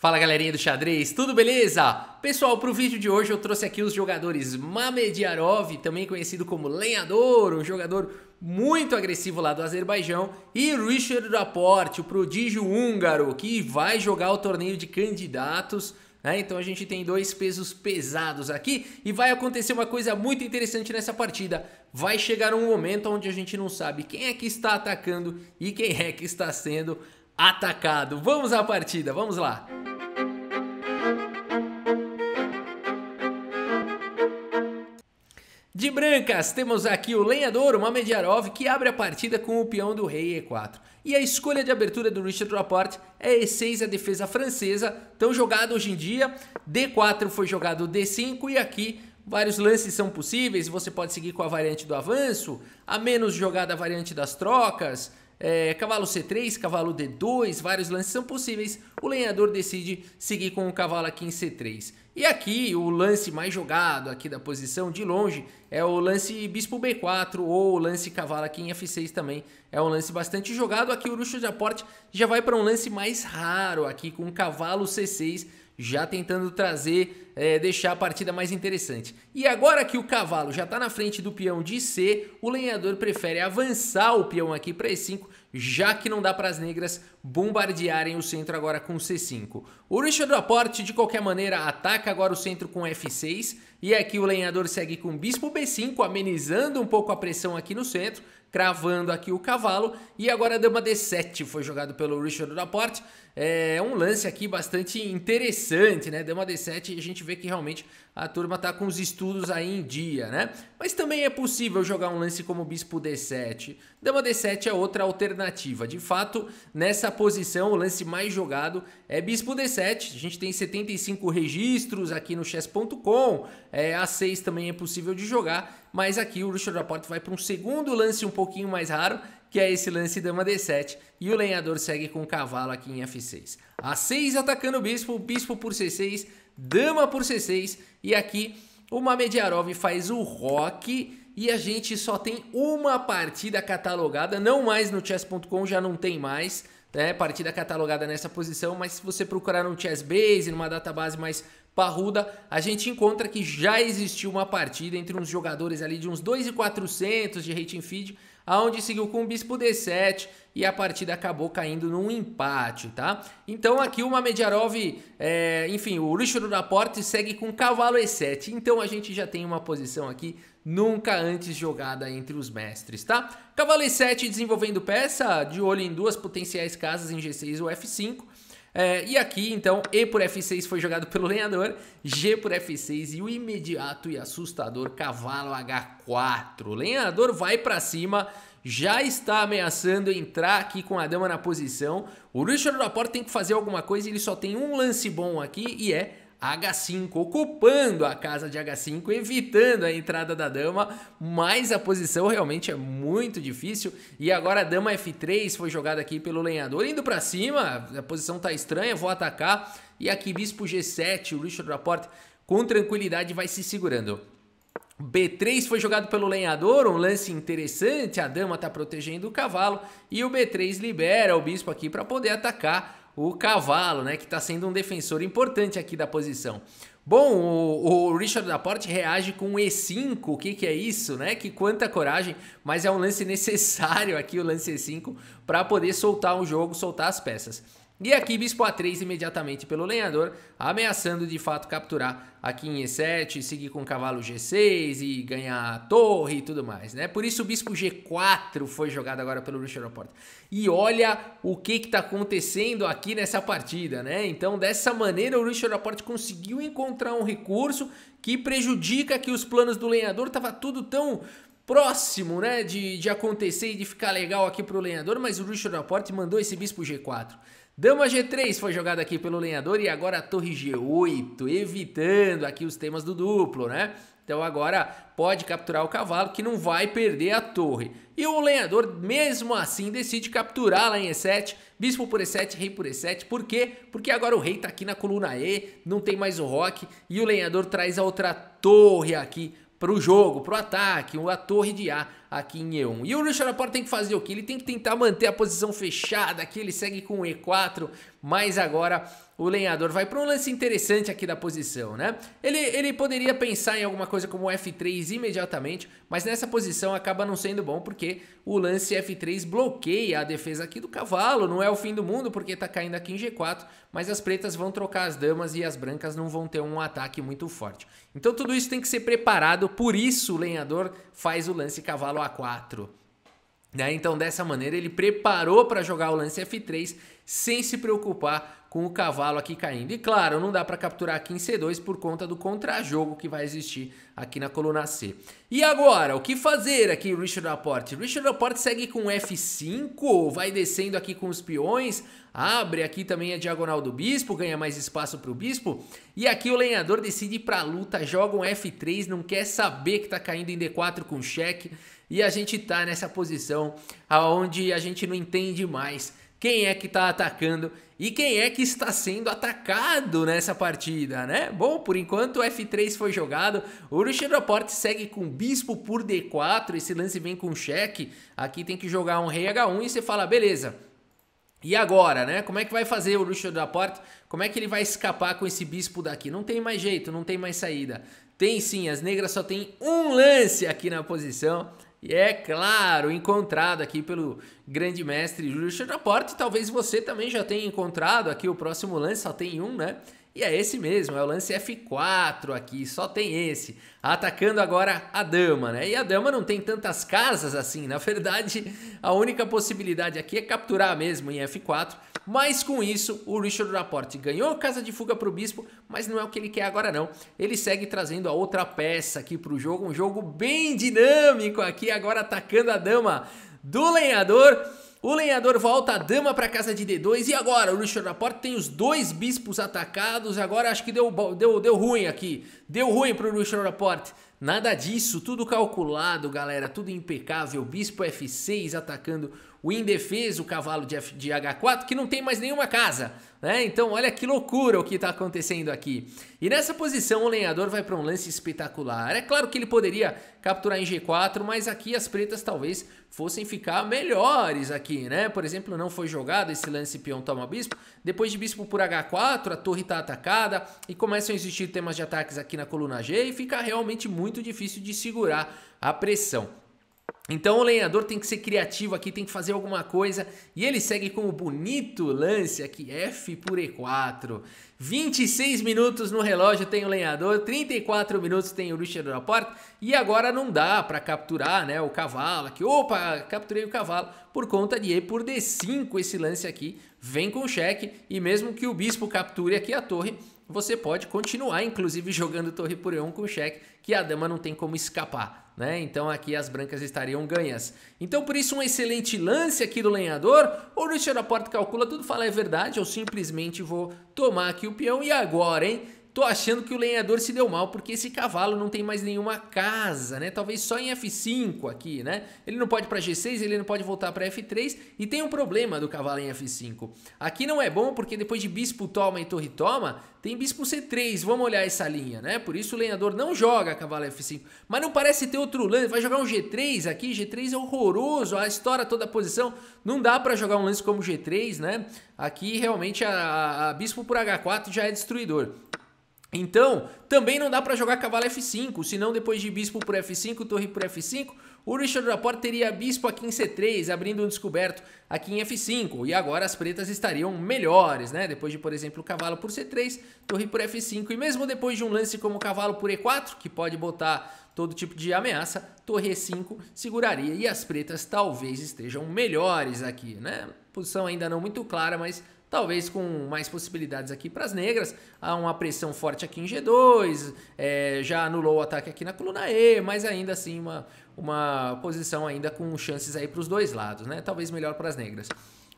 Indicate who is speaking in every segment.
Speaker 1: Fala galerinha do xadrez, tudo beleza? Pessoal, para o vídeo de hoje eu trouxe aqui os jogadores Mamediarov, também conhecido como Lenhador, um jogador muito agressivo lá do Azerbaijão, e Richard Laporte, o prodígio húngaro, que vai jogar o torneio de candidatos né? Então a gente tem dois pesos pesados aqui e vai acontecer uma coisa muito interessante nessa partida. Vai chegar um momento onde a gente não sabe quem é que está atacando e quem é que está sendo atacado. Vamos à partida, vamos lá! brancas, temos aqui o lenhador, o Mamediarov, que abre a partida com o peão do rei e4. E a escolha de abertura do Richard Laporte é e6, a defesa francesa, tão jogada hoje em dia. D4 foi jogado D5 e aqui vários lances são possíveis. Você pode seguir com a variante do avanço, a menos jogada a variante das trocas, é, cavalo C3, cavalo D2, vários lances são possíveis. O lenhador decide seguir com o cavalo aqui em C3. E aqui o lance mais jogado aqui da posição de longe é o lance bispo B4 ou o lance cavalo aqui em F6 também. É um lance bastante jogado. Aqui o luxo de aporte já vai para um lance mais raro aqui com cavalo C6 já tentando trazer, é, deixar a partida mais interessante. E agora que o cavalo já está na frente do peão de C, o lenhador prefere avançar o peão aqui para E5, já que não dá para as negras bombardearem o centro agora com C5. O Richard Laporte, de qualquer maneira, ataca agora o centro com F6. E aqui o lenhador segue com bispo B5, amenizando um pouco a pressão aqui no centro, cravando aqui o cavalo. E agora a dama D7 foi jogado pelo Richard Laporte. É um lance aqui bastante interessante, né? Dama D7, a gente vê que realmente a turma tá com os estudos aí em dia, né? Mas também é possível jogar um lance como bispo D7. Dama D7 é outra alternativa. De fato, nessa posição, o lance mais jogado é Bispo D7. A gente tem 75 registros aqui no chess.com. É, A6 também é possível de jogar, mas aqui o da porta vai para um segundo lance um pouquinho mais raro, que é esse lance dama D7. E o lenhador segue com o cavalo aqui em F6. A6 atacando o bispo, bispo por C6, dama por C6. E aqui o Mamediarov faz o rock e a gente só tem uma partida catalogada, não mais no chess.com, já não tem mais né? Partida catalogada nessa posição, mas se você procurar no Chess Base, numa database mais parruda, a gente encontra que já existiu uma partida entre uns jogadores ali de uns 2,400 de rating feed, aonde seguiu com o bispo D7 e a partida acabou caindo num empate, tá? Então aqui o Mamediarov, é, enfim, o Lúcio da Porta segue com cavalo E7, então a gente já tem uma posição aqui nunca antes jogada entre os mestres, tá? Cavalo E7 desenvolvendo peça, de olho em duas potenciais casas em G6 ou F5, é, e aqui, então, E por F6 foi jogado pelo lenhador, G por F6 e o imediato e assustador cavalo H4. O lenhador vai para cima, já está ameaçando entrar aqui com a dama na posição. O Richard Laporte tem que fazer alguma coisa, ele só tem um lance bom aqui e é H5, ocupando a casa de H5, evitando a entrada da dama, mas a posição realmente é muito difícil. E agora a dama F3 foi jogada aqui pelo lenhador, indo para cima, a posição tá estranha, vou atacar. E aqui bispo G7, o Richard Laporte com tranquilidade vai se segurando. B3 foi jogado pelo lenhador, um lance interessante, a dama está protegendo o cavalo e o B3 libera o bispo aqui para poder atacar o Cavalo, né, que está sendo um defensor importante aqui da posição. Bom, o, o Richard Laporte reage com um E5, o que, que é isso, né? Que quanta coragem, mas é um lance necessário aqui, o lance E5, para poder soltar o jogo, soltar as peças. E aqui bispo A3 imediatamente pelo lenhador, ameaçando de fato capturar aqui em E7, seguir com o cavalo G6 e ganhar a torre e tudo mais, né? Por isso o bispo G4 foi jogado agora pelo bruxo aeroporto. E olha o que que tá acontecendo aqui nessa partida, né? Então dessa maneira o bruxo aeroporto conseguiu encontrar um recurso que prejudica que os planos do lenhador, tava tudo tão próximo, né, de, de acontecer e de ficar legal aqui pro lenhador, mas o bruxo aeroporto mandou esse bispo G4. Dama G3 foi jogada aqui pelo lenhador e agora torre G8, evitando aqui os temas do duplo, né? Então agora pode capturar o cavalo que não vai perder a torre. E o lenhador mesmo assim decide capturar lá em E7, bispo por E7, rei por E7. Por quê? Porque agora o rei está aqui na coluna E, não tem mais o roque e o lenhador traz a outra torre aqui para o jogo, para o ataque, uma torre de A aqui em E1. E o Christian Laporte tem que fazer o que? Ele tem que tentar manter a posição fechada aqui, ele segue com o E4, mas agora o lenhador vai para um lance interessante aqui da posição, né? Ele, ele poderia pensar em alguma coisa como F3 imediatamente, mas nessa posição acaba não sendo bom porque o lance F3 bloqueia a defesa aqui do cavalo, não é o fim do mundo porque está caindo aqui em G4, mas as pretas vão trocar as damas e as brancas não vão ter um ataque muito forte. Então tudo isso tem que ser preparado, por isso o lenhador faz o lance cavalo castelo A4. Né? Então, dessa maneira, ele preparou para jogar o lance F3 sem se preocupar com o cavalo aqui caindo. E claro, não dá para capturar aqui em C2 por conta do contrajogo que vai existir aqui na coluna C. E agora, o que fazer aqui Richard Laporte? Richard Laporte segue com F5, vai descendo aqui com os peões, abre aqui também a diagonal do bispo, ganha mais espaço para o bispo. E aqui o lenhador decide para a luta, joga um F3, não quer saber que está caindo em D4 com cheque. E a gente está nessa posição aonde a gente não entende mais quem é que está atacando e quem é que está sendo atacado nessa partida, né? Bom, por enquanto o F3 foi jogado, o Richard segue com bispo por D4, esse lance vem com cheque, aqui tem que jogar um rei H1 e você fala, beleza, e agora, né? Como é que vai fazer o Luxo Como é que ele vai escapar com esse bispo daqui? Não tem mais jeito, não tem mais saída. Tem sim, as negras só tem um lance aqui na posição. E é claro, encontrado aqui pelo grande mestre Júlio Chachaporte. Talvez você também já tenha encontrado aqui o próximo lance, só tem um, né? E é esse mesmo, é o lance F4 aqui, só tem esse. Atacando agora a dama, né? E a dama não tem tantas casas assim, né? na verdade, a única possibilidade aqui é capturar mesmo em F4. Mas com isso, o Richard Laporte ganhou casa de fuga para o bispo, mas não é o que ele quer agora não. Ele segue trazendo a outra peça aqui para o jogo, um jogo bem dinâmico aqui, agora atacando a dama do lenhador. O lenhador volta a dama pra casa de D2. E agora? O Richard Laporte tem os dois bispos atacados. Agora acho que deu, deu, deu ruim aqui. Deu ruim pro Richard Laporte. Nada disso, tudo calculado, galera. Tudo impecável. Bispo F6 atacando o indefeso cavalo de, F, de H4 que não tem mais nenhuma casa. Né? Então olha que loucura o que está acontecendo aqui. E nessa posição o lenhador vai para um lance espetacular. É claro que ele poderia capturar em G4, mas aqui as pretas talvez fossem ficar melhores aqui, né? Por exemplo, não foi jogado esse lance peão toma bispo. Depois de bispo por H4, a torre está atacada e começam a existir temas de ataques aqui na coluna G e fica realmente muito difícil de segurar a pressão. Então o lenhador tem que ser criativo aqui, tem que fazer alguma coisa. E ele segue com o bonito lance aqui, F por E4. 26 minutos no relógio tem o lenhador, 34 minutos tem o Richard porta E agora não dá para capturar né, o cavalo aqui. Opa, capturei o cavalo por conta de E por D5 esse lance aqui. Vem com cheque e mesmo que o bispo capture aqui a torre, você pode continuar, inclusive, jogando torre por E1 com cheque, que a dama não tem como escapar. Né? Então aqui as brancas estariam ganhas. Então por isso um excelente lance aqui do lenhador. O Richard Laporte calcula tudo, fala é verdade, eu simplesmente vou tomar aqui o peão. E agora, hein? Tô achando que o lenhador se deu mal porque esse cavalo não tem mais nenhuma casa, né? Talvez só em F5 aqui, né? Ele não pode para G6, ele não pode voltar para F3 e tem um problema do cavalo em F5. Aqui não é bom porque depois de bispo toma e torre toma, tem bispo C3. Vamos olhar essa linha, né? Por isso o lenhador não joga cavalo F5, mas não parece ter outro lance. Vai jogar um G3 aqui, G3 é horroroso, a história toda a posição, não dá para jogar um lance como G3, né? Aqui realmente a, a, a bispo por H4 já é destruidor. Então, também não dá para jogar cavalo F5, senão depois de bispo por F5, torre por F5, o Richard Laporte teria bispo aqui em C3, abrindo um descoberto aqui em F5, e agora as pretas estariam melhores, né? Depois de, por exemplo, cavalo por C3, torre por F5, e mesmo depois de um lance como cavalo por E4, que pode botar todo tipo de ameaça, torre E5 seguraria, e as pretas talvez estejam melhores aqui, né? Posição ainda não muito clara, mas talvez com mais possibilidades aqui para as negras. Há uma pressão forte aqui em G2, é, já anulou o ataque aqui na coluna E, mas ainda assim uma, uma posição ainda com chances aí para os dois lados, né? Talvez melhor para as negras.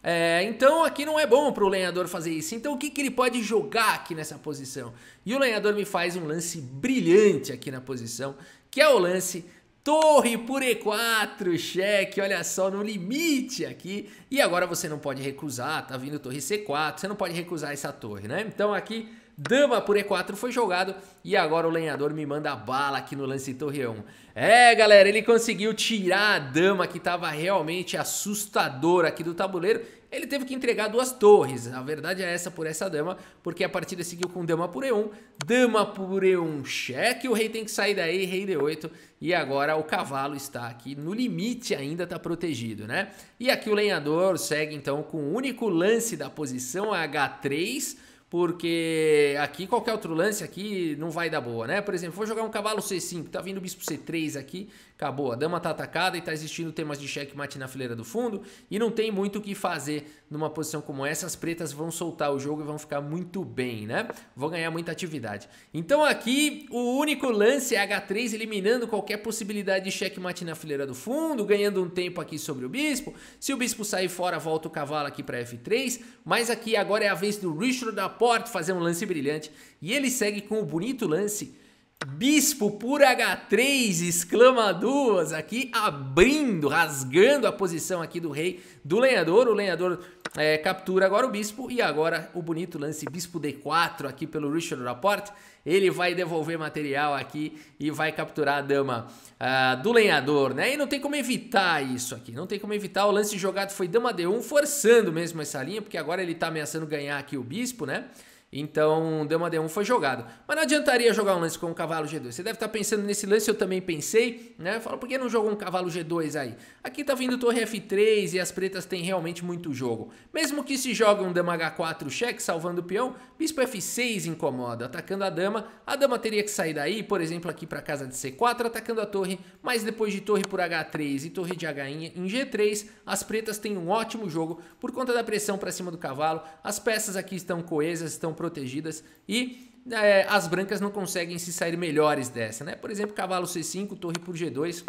Speaker 1: É, então aqui não é bom para o lenhador fazer isso. Então o que, que ele pode jogar aqui nessa posição? E o lenhador me faz um lance brilhante aqui na posição, que é o lance Torre por E4, cheque, olha só, no limite aqui. E agora você não pode recusar, tá vindo torre C4, você não pode recusar essa torre, né? Então aqui Dama por E4 foi jogado e agora o lenhador me manda bala aqui no lance torreão. É, galera, ele conseguiu tirar a dama que estava realmente assustadora aqui do tabuleiro. Ele teve que entregar duas torres. A verdade é essa por essa dama, porque a partida seguiu com dama por E1, dama por E1, cheque, o rei tem que sair daí, rei D8, e agora o cavalo está aqui no limite ainda está protegido, né? E aqui o lenhador segue então com o único lance da posição H3 porque aqui qualquer outro lance aqui não vai dar boa, né? Por exemplo, vou jogar um cavalo C5, tá vindo o bispo C3 aqui, acabou. A dama está atacada e está existindo temas de checkmate na fileira do fundo e não tem muito o que fazer numa posição como essa. As pretas vão soltar o jogo e vão ficar muito bem, né? Vão ganhar muita atividade. Então aqui o único lance é H3 eliminando qualquer possibilidade de checkmate na fileira do fundo, ganhando um tempo aqui sobre o bispo. Se o bispo sair fora, volta o cavalo aqui para F3, mas aqui agora é a vez do Richard Laporte fazer um lance brilhante e ele segue com o bonito lance Bispo por H3, exclama duas, aqui abrindo, rasgando a posição aqui do rei do lenhador. O lenhador é, captura agora o bispo e agora o bonito lance bispo D4 aqui pelo Richard Laporte. Ele vai devolver material aqui e vai capturar a dama ah, do lenhador, né? E não tem como evitar isso aqui, não tem como evitar. O lance jogado foi dama D1, forçando mesmo essa linha, porque agora ele tá ameaçando ganhar aqui o bispo, né? Então, dama D1 foi jogado. Mas não adiantaria jogar um lance com o cavalo G2. Você deve estar tá pensando nesse lance, eu também pensei, né? Fala, por que não jogou um cavalo G2 aí? Aqui tá vindo torre F3 e as pretas têm realmente muito jogo. Mesmo que se jogue um dama H4 cheque, salvando o peão, bispo F6 incomoda, atacando a dama. A dama teria que sair daí, por exemplo, aqui para casa de C4, atacando a torre, mas depois de torre por H3 e torre de H em G3, as pretas têm um ótimo jogo por conta da pressão para cima do cavalo. As peças aqui estão coesas, estão protegidas e é, as brancas não conseguem se sair melhores dessa, né? Por exemplo, cavalo C5, torre por G2,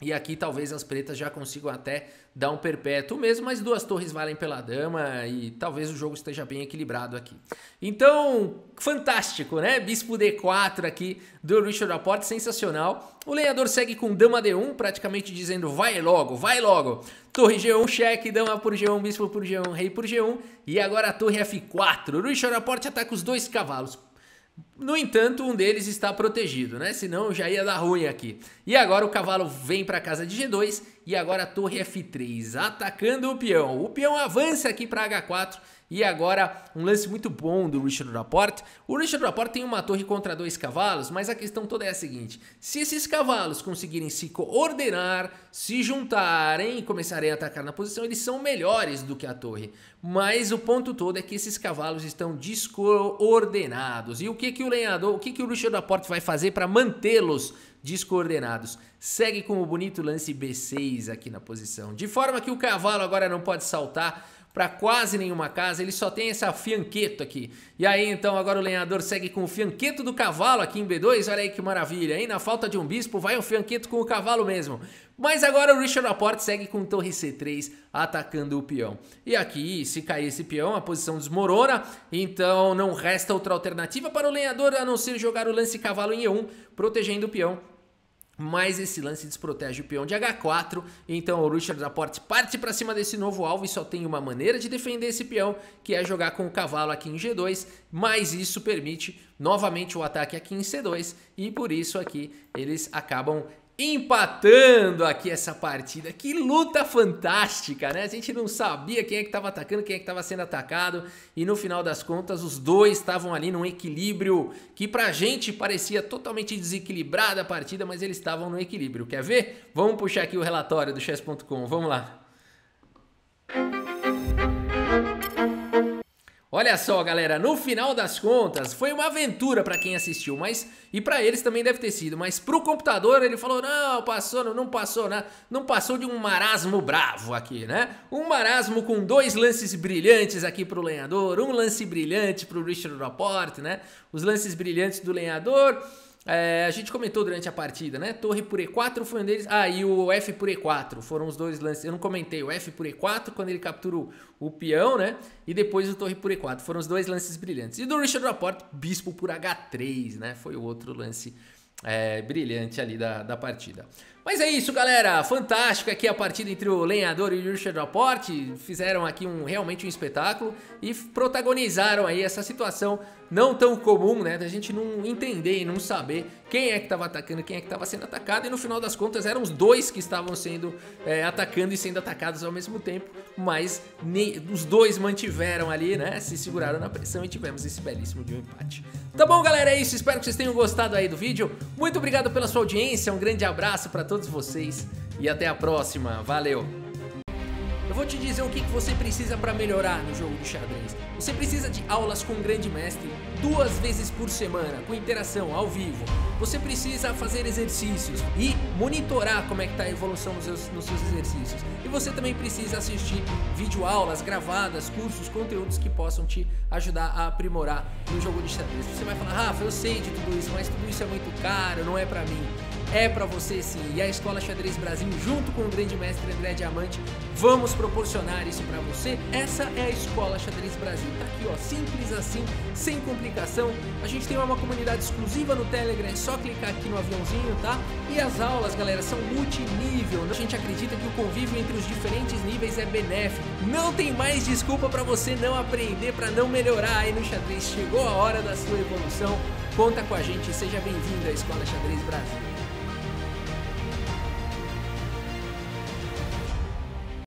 Speaker 1: e aqui talvez as pretas já consigam até dar um perpétuo mesmo, mas duas torres valem pela dama e talvez o jogo esteja bem equilibrado aqui. Então, fantástico, né? Bispo D4 aqui do Richard Laporte, sensacional. O lenhador segue com dama D1, praticamente dizendo vai logo, vai logo. Torre G1, cheque, dama por G1, bispo por G1, rei por G1. E agora a torre F4. O Richard Laporte ataca os dois cavalos. No entanto, um deles está protegido, né? Senão já ia dar ruim aqui. E agora o cavalo vem para casa de G2 e agora a torre F3 atacando o peão. O peão avança aqui para H4 e agora, um lance muito bom do Richard Laporte. O Richard Laporte tem uma torre contra dois cavalos, mas a questão toda é a seguinte: se esses cavalos conseguirem se coordenar, se juntarem e começarem a atacar na posição, eles são melhores do que a torre. Mas o ponto todo é que esses cavalos estão descoordenados. E o que, que o lenhador, o que, que o Richard Laporte vai fazer para mantê-los descoordenados. Segue com o bonito lance B6 aqui na posição, de forma que o cavalo agora não pode saltar para quase nenhuma casa, ele só tem essa fianqueto aqui. E aí então agora o lenhador segue com o fianqueto do cavalo aqui em B2, olha aí que maravilha. Aí na falta de um bispo vai um fianqueto com o cavalo mesmo. Mas agora o Richard Laporte segue com torre C3 atacando o peão. E aqui, se cair esse peão, a posição desmorona, então não resta outra alternativa para o lenhador a não ser jogar o lance cavalo em E1, protegendo o peão mas esse lance desprotege o peão de H4, então o Richard Laporte parte para cima desse novo alvo e só tem uma maneira de defender esse peão, que é jogar com o cavalo aqui em G2, mas isso permite novamente o ataque aqui em C2 e por isso aqui eles acabam empatando aqui essa partida. Que luta fantástica, né? A gente não sabia quem é que estava atacando, quem é que estava sendo atacado. E no final das contas, os dois estavam ali num equilíbrio que pra gente parecia totalmente desequilibrada a partida, mas eles estavam no equilíbrio. Quer ver? Vamos puxar aqui o relatório do chess.com. Vamos lá. Olha só, galera, no final das contas, foi uma aventura para quem assistiu, mas e para eles também deve ter sido, mas pro computador ele falou: "Não, passou, não, não passou, né? Não passou de um marasmo bravo aqui, né? Um marasmo com dois lances brilhantes aqui pro lenhador, um lance brilhante pro Richard Laporte, né? Os lances brilhantes do lenhador, é, a gente comentou durante a partida, né? Torre por E4 foi um deles. Ah, e o F por E4 foram os dois lances. Eu não comentei o F por E4 quando ele captura o, o peão, né? E depois o Torre por E4. Foram os dois lances brilhantes. E do Richard Laporte, Bispo por H3, né? Foi o outro lance é, brilhante ali da, da partida. Mas é isso, galera. Fantástico aqui a partida entre o Lenhador e o Richard Laporte. Fizeram aqui um realmente um espetáculo e protagonizaram aí essa situação não tão comum, né? Da gente não entender e não saber quem é que estava atacando, quem é que estava sendo atacado. E no final das contas eram os dois que estavam sendo é, atacando e sendo atacados ao mesmo tempo. Mas os dois mantiveram ali, né? Se seguraram na pressão e tivemos esse belíssimo de um empate. Tá bom, galera? É isso. Espero que vocês tenham gostado aí do vídeo. Muito obrigado pela sua audiência. Um grande abraço para todos todos vocês e até a próxima. Valeu! Eu vou te dizer o que você precisa para melhorar no jogo de xadrez. Você precisa de aulas com o grande mestre duas vezes por semana, com interação ao vivo. Você precisa fazer exercícios e monitorar como é que está a evolução nos seus, nos seus, exercícios. E você também precisa assistir vídeo aulas gravadas, cursos, conteúdos que possam te ajudar a aprimorar no jogo de xadrez. Você vai falar, Rafa, eu sei de tudo isso, mas tudo isso é muito caro, não é para mim. É para você sim. E a Escola Xadrez Brasil, junto com o grande mestre André Diamante, vamos proporcionar isso para você. Essa é a Escola Xadrez Brasil. Tá aqui, ó, simples assim, sem complicação. A gente tem uma comunidade exclusiva no Telegram, é só clicar aqui no aviãozinho, tá? E as aulas, galera, são multinível. A gente acredita que o convívio entre os diferentes níveis é benéfico. Não tem mais desculpa para você não aprender, para não melhorar aí no xadrez. Chegou a hora da sua evolução. Conta com a gente e seja bem-vindo à Escola Xadrez Brasil.